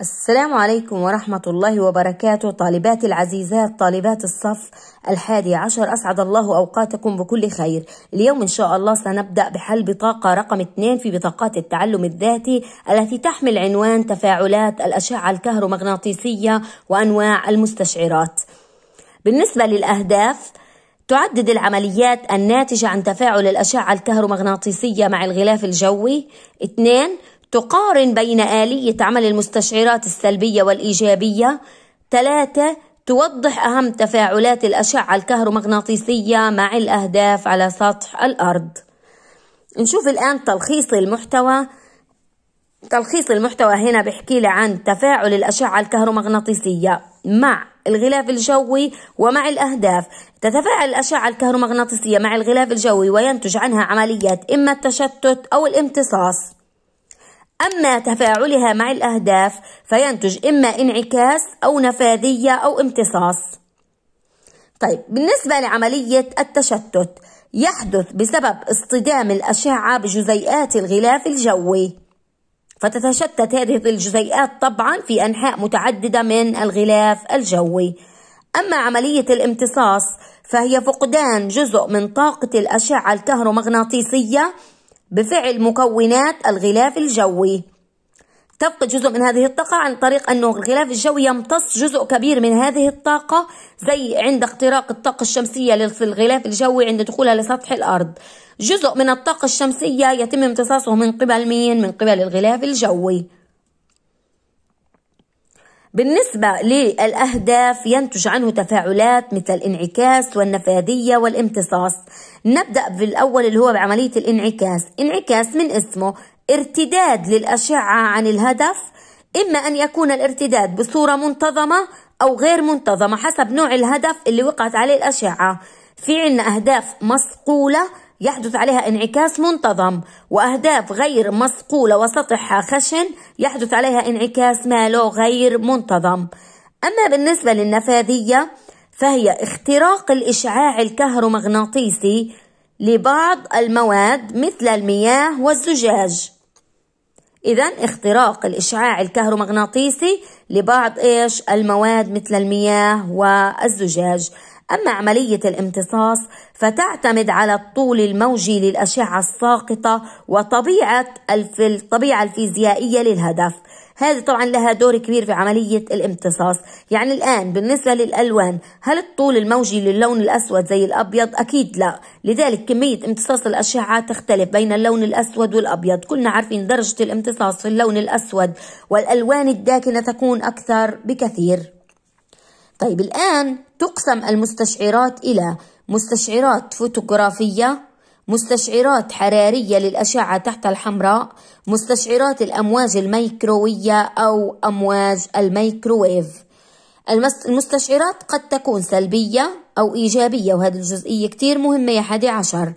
السلام عليكم ورحمة الله وبركاته طالبات العزيزات طالبات الصف الحادي عشر أسعد الله أوقاتكم بكل خير اليوم إن شاء الله سنبدأ بحل بطاقة رقم 2 في بطاقات التعلم الذاتي التي تحمل عنوان تفاعلات الأشعة الكهرومغناطيسية وأنواع المستشعرات بالنسبة للأهداف تعدد العمليات الناتجة عن تفاعل الأشعة الكهرومغناطيسية مع الغلاف الجوي 2 تقارن بين آلية عمل المستشعرات السلبية والإيجابية 3 توضح أهم تفاعلات الأشعة الكهرومغناطيسية مع الأهداف على سطح الأرض نشوف الآن تلخيص المحتوى تلخيص المحتوى هنا بحكي لي عن تفاعل الأشعة الكهرومغناطيسية مع الغلاف الجوي ومع الأهداف تتفاعل الأشعة الكهرومغناطيسية مع الغلاف الجوي وينتج عنها عمليات إما التشتت أو الامتصاص أما تفاعلها مع الأهداف فينتج إما انعكاس أو نفاذية أو امتصاص طيب بالنسبة لعملية التشتت يحدث بسبب اصطدام الأشعة بجزيئات الغلاف الجوي فتتشتت هذه الجزيئات طبعا في أنحاء متعددة من الغلاف الجوي أما عملية الامتصاص فهي فقدان جزء من طاقة الأشعة الكهرومغناطيسية بفعل مكونات الغلاف الجوي تفقد جزء من هذه الطاقة عن طريق أنه الغلاف الجوي يمتص جزء كبير من هذه الطاقة زي عند اختراق الطاقة الشمسية للغلاف الجوي عند دخولها لسطح الأرض جزء من الطاقة الشمسية يتم امتصاصه من قبل مين؟ من قبل الغلاف الجوي بالنسبة للأهداف ينتج عنه تفاعلات مثل الانعكاس والنفاذية والامتصاص نبدأ بالأول اللي هو بعملية الانعكاس انعكاس من اسمه ارتداد للأشعة عن الهدف إما أن يكون الارتداد بصورة منتظمة أو غير منتظمة حسب نوع الهدف اللي وقعت عليه الأشعة في عنا أهداف مصقولة يحدث عليها انعكاس منتظم وأهداف غير مصقولة وسطحها خشن يحدث عليها انعكاس ماله غير منتظم أما بالنسبة للنفاذية فهي اختراق الإشعاع الكهرومغناطيسي لبعض المواد مثل المياه والزجاج إذا اختراق الإشعاع الكهرومغناطيسي لبعض إيش المواد مثل المياه والزجاج أما عملية الامتصاص فتعتمد على الطول الموجي للأشعة الساقطة وطبيعة الطبيعة الفيزيائية للهدف هذه طبعا لها دور كبير في عملية الامتصاص يعني الآن بالنسبة للألوان هل الطول الموجي للون الأسود زي الأبيض أكيد لا لذلك كمية امتصاص الأشعة تختلف بين اللون الأسود والأبيض كلنا عارفين درجة الامتصاص في اللون الأسود والألوان الداكنة تكون أكثر بكثير طيب الآن تقسم المستشعرات إلى مستشعرات فوتوغرافية مستشعرات حرارية للأشعة تحت الحمراء مستشعرات الأمواج الميكروية أو أمواج الميكروويف المستشعرات قد تكون سلبية أو إيجابية وهذه الجزئية كتير مهمة يا حادي عشر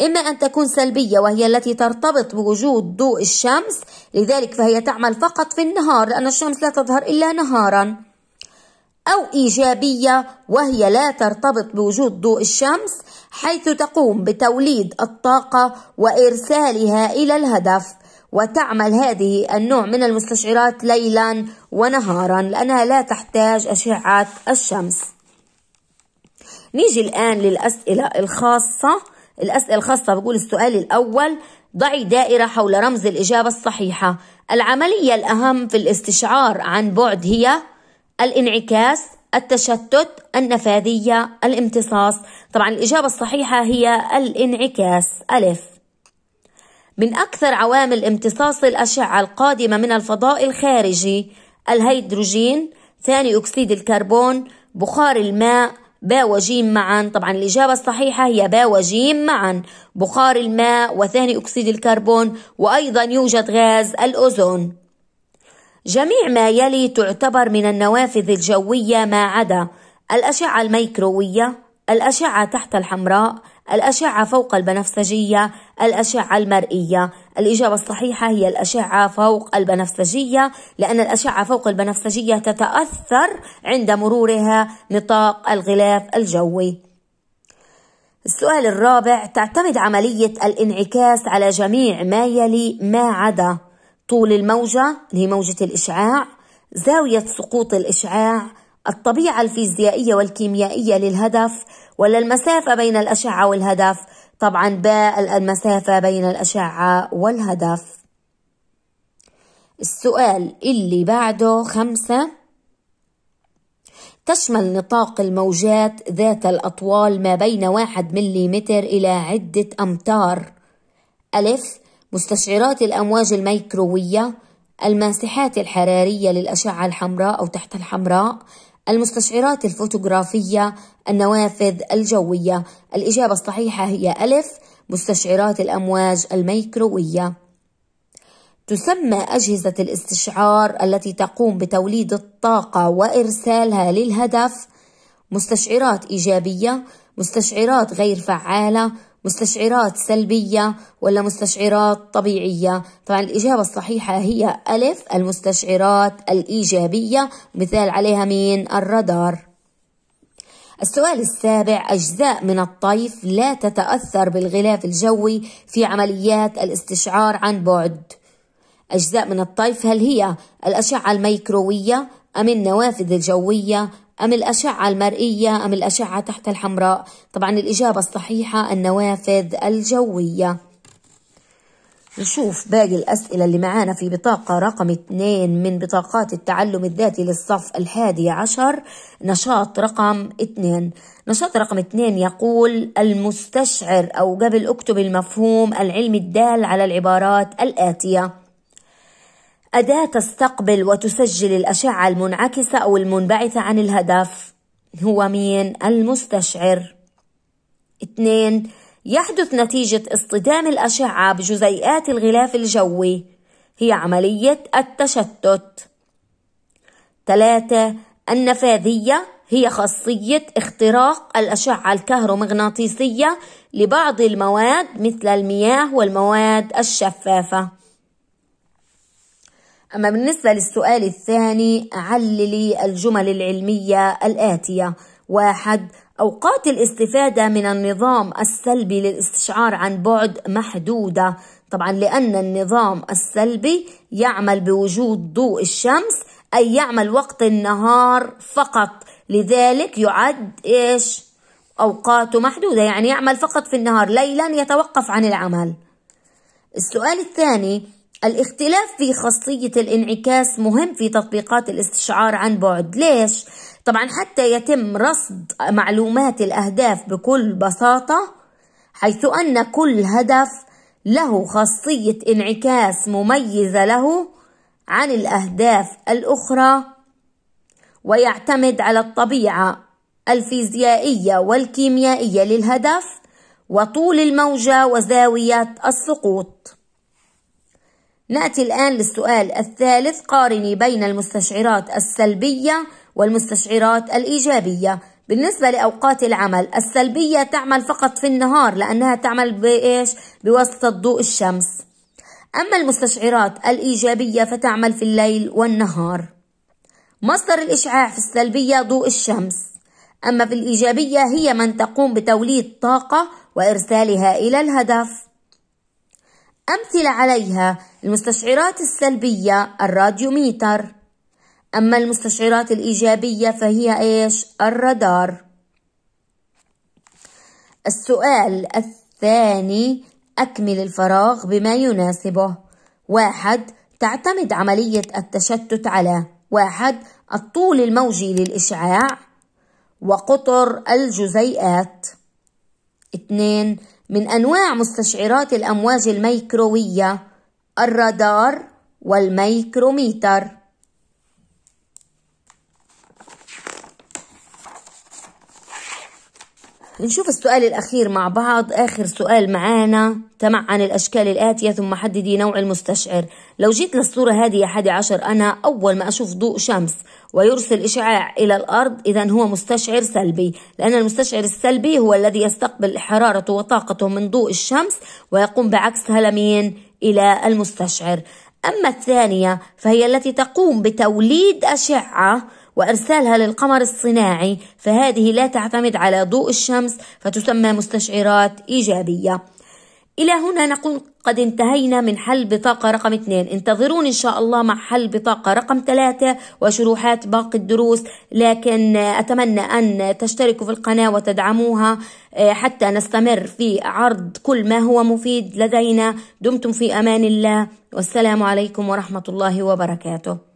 إما أن تكون سلبية وهي التي ترتبط بوجود ضوء الشمس لذلك فهي تعمل فقط في النهار لأن الشمس لا تظهر إلا نهارا أو إيجابية وهي لا ترتبط بوجود ضوء الشمس حيث تقوم بتوليد الطاقة وإرسالها إلى الهدف وتعمل هذه النوع من المستشعرات ليلا ونهارا لأنها لا تحتاج أشعة الشمس نيجي الآن للأسئلة الخاصة الأسئلة الخاصة بقول السؤال الأول ضعي دائرة حول رمز الإجابة الصحيحة العملية الأهم في الاستشعار عن بعد هي الانعكاس التشتت النفاذية الامتصاص طبعا الإجابة الصحيحة هي الانعكاس ألف من أكثر عوامل امتصاص الأشعة القادمة من الفضاء الخارجي الهيدروجين ثاني أكسيد الكربون بخار الماء با وجيم معا طبعا الإجابة الصحيحة هي با وجيم معا بخار الماء وثاني أكسيد الكربون وأيضا يوجد غاز الأوزون جميع ما يلي تعتبر من النوافذ الجوية ما عدا الأشعة الميكروية، الأشعة تحت الحمراء، الأشعة فوق البنفسجية، الأشعة المرئية. الإجابة الصحيحة هي الأشعة فوق البنفسجية لأن الأشعة فوق البنفسجية تتأثر عند مرورها نطاق الغلاف الجوي. السؤال الرابع تعتمد عملية الانعكاس على جميع ما يلي ما عدا طول الموجة اللي هي موجة الإشعاع زاوية سقوط الإشعاع الطبيعة الفيزيائية والكيميائية للهدف ولا المسافة بين الأشعة والهدف طبعا باء المسافة بين الأشعة والهدف السؤال اللي بعده خمسة تشمل نطاق الموجات ذات الأطوال ما بين واحد مليمتر إلى عدة أمتار ألف مستشعرات الأمواج الميكروية الماسحات الحرارية للأشعة الحمراء أو تحت الحمراء المستشعرات الفوتوغرافية النوافذ الجوية الإجابة الصحيحة هي ألف مستشعرات الأمواج الميكروية تسمى أجهزة الاستشعار التي تقوم بتوليد الطاقة وإرسالها للهدف مستشعرات إيجابية مستشعرات غير فعالة مستشعرات سلبية ولا مستشعرات طبيعية طبعا الإجابة الصحيحة هي ألف المستشعرات الإيجابية مثال عليها مين الرادار السؤال السابع أجزاء من الطيف لا تتأثر بالغلاف الجوي في عمليات الاستشعار عن بعد أجزاء من الطيف هل هي الأشعة الميكروية أم النوافذ الجوية أم الأشعة المرئية أم الأشعة تحت الحمراء طبعا الإجابة الصحيحة النوافذ الجوية نشوف باقي الأسئلة اللي معانا في بطاقة رقم 2 من بطاقات التعلم الذاتي للصف الحادي عشر نشاط رقم 2 نشاط رقم 2 يقول المستشعر أو قبل اكتب المفهوم العلم الدال على العبارات الآتية أداة تستقبل وتسجل الأشعة المنعكسة أو المنبعثة عن الهدف هو مين؟ المستشعر اثنين يحدث نتيجة اصطدام الأشعة بجزيئات الغلاف الجوي هي عملية التشتت ثلاثة النفاذية هي خاصية اختراق الأشعة الكهرومغناطيسية لبعض المواد مثل المياه والمواد الشفافة أما بالنسبة للسؤال الثاني عللي الجمل العلمية الآتية واحد أوقات الاستفادة من النظام السلبي للاستشعار عن بعد محدودة طبعا لأن النظام السلبي يعمل بوجود ضوء الشمس أي يعمل وقت النهار فقط لذلك يعد إيش أوقاته محدودة يعني يعمل فقط في النهار ليلا يتوقف عن العمل السؤال الثاني الاختلاف في خاصية الانعكاس مهم في تطبيقات الاستشعار عن بعد ليش؟ طبعا حتى يتم رصد معلومات الأهداف بكل بساطة حيث أن كل هدف له خاصية انعكاس مميزة له عن الأهداف الأخرى ويعتمد على الطبيعة الفيزيائية والكيميائية للهدف وطول الموجة وزاوية السقوط نأتي الآن للسؤال الثالث قارني بين المستشعرات السلبية والمستشعرات الإيجابية بالنسبة لأوقات العمل السلبية تعمل فقط في النهار لأنها تعمل بإيش؟ بواسطة ضوء الشمس أما المستشعرات الإيجابية فتعمل في الليل والنهار مصدر الإشعاع في السلبية ضوء الشمس أما في الإيجابية هي من تقوم بتوليد طاقة وإرسالها إلى الهدف أمثلة عليها المستشعرات السلبية الراديوميتر أما المستشعرات الإيجابية فهي إيش؟ الرادار السؤال الثاني أكمل الفراغ بما يناسبه واحد تعتمد عملية التشتت على واحد الطول الموجي للإشعاع وقطر الجزيئات اثنين من أنواع مستشعرات الأمواج الميكروية الرادار والميكروميتر نشوف السؤال الأخير مع بعض آخر سؤال معانا تمعن الأشكال الآتية ثم حددي نوع المستشعر لو جيت للصورة هذه يا حادي عشر أنا أول ما أشوف ضوء شمس ويرسل إشعاع إلى الأرض إذا هو مستشعر سلبي لأن المستشعر السلبي هو الذي يستقبل حرارته وطاقته من ضوء الشمس ويقوم بعكسها لمين إلى المستشعر أما الثانية فهي التي تقوم بتوليد أشعة وارسالها للقمر الصناعي فهذه لا تعتمد على ضوء الشمس فتسمى مستشعرات ايجابيه الى هنا نكون قد انتهينا من حل بطاقة رقم 2 انتظرون إن شاء الله مع حل بطاقة رقم 3 وشروحات باقي الدروس لكن أتمنى أن تشتركوا في القناة وتدعموها آه، حتى نستمر في عرض كل ما هو مفيد لدينا دمتم في أمان الله والسلام عليكم ورحمة الله وبركاته